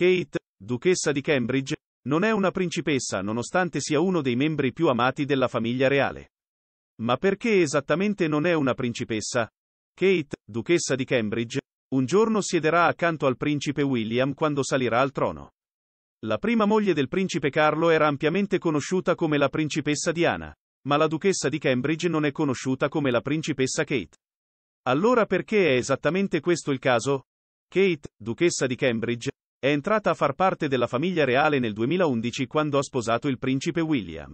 Kate, duchessa di Cambridge, non è una principessa nonostante sia uno dei membri più amati della famiglia reale. Ma perché esattamente non è una principessa? Kate, duchessa di Cambridge, un giorno siederà accanto al principe William quando salirà al trono. La prima moglie del principe Carlo era ampiamente conosciuta come la principessa Diana, ma la duchessa di Cambridge non è conosciuta come la principessa Kate. Allora perché è esattamente questo il caso? Kate, duchessa di Cambridge, è entrata a far parte della famiglia reale nel 2011 quando ha sposato il principe William.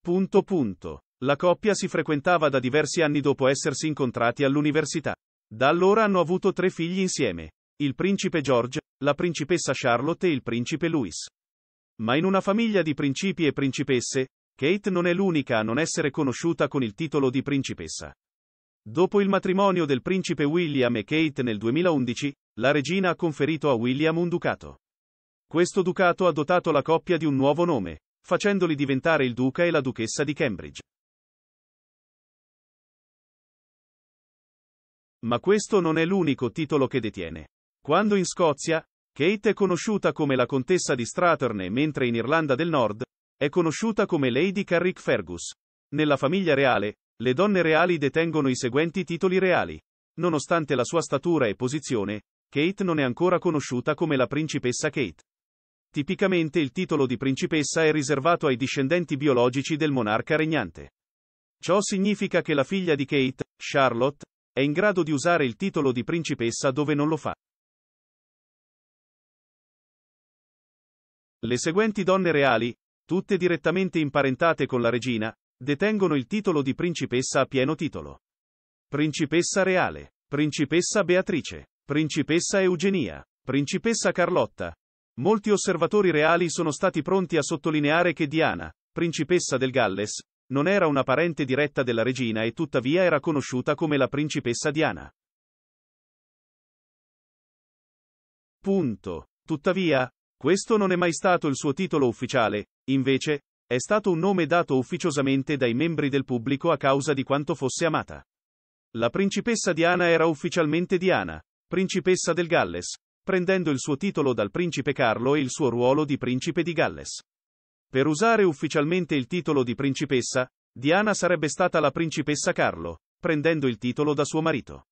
Punto punto. La coppia si frequentava da diversi anni dopo essersi incontrati all'università. Da allora hanno avuto tre figli insieme. Il principe George, la principessa Charlotte e il principe Louis. Ma in una famiglia di principi e principesse, Kate non è l'unica a non essere conosciuta con il titolo di principessa. Dopo il matrimonio del principe William e Kate nel 2011, la regina ha conferito a William un ducato. Questo ducato ha dotato la coppia di un nuovo nome, facendoli diventare il duca e la duchessa di Cambridge. Ma questo non è l'unico titolo che detiene. Quando in Scozia, Kate è conosciuta come la contessa di Stratorne, mentre in Irlanda del Nord, è conosciuta come Lady Carrick Fergus. Nella famiglia reale, le donne reali detengono i seguenti titoli reali. Nonostante la sua statura e posizione, Kate non è ancora conosciuta come la principessa Kate. Tipicamente il titolo di principessa è riservato ai discendenti biologici del monarca regnante. Ciò significa che la figlia di Kate, Charlotte, è in grado di usare il titolo di principessa dove non lo fa. Le seguenti donne reali, tutte direttamente imparentate con la regina, Detengono il titolo di principessa a pieno titolo. Principessa reale. Principessa Beatrice. Principessa Eugenia. Principessa Carlotta. Molti osservatori reali sono stati pronti a sottolineare che Diana, principessa del Galles, non era una parente diretta della regina e tuttavia era conosciuta come la principessa Diana. Punto. Tuttavia, questo non è mai stato il suo titolo ufficiale, invece, è stato un nome dato ufficiosamente dai membri del pubblico a causa di quanto fosse amata. La principessa Diana era ufficialmente Diana, principessa del Galles, prendendo il suo titolo dal principe Carlo e il suo ruolo di principe di Galles. Per usare ufficialmente il titolo di principessa, Diana sarebbe stata la principessa Carlo, prendendo il titolo da suo marito.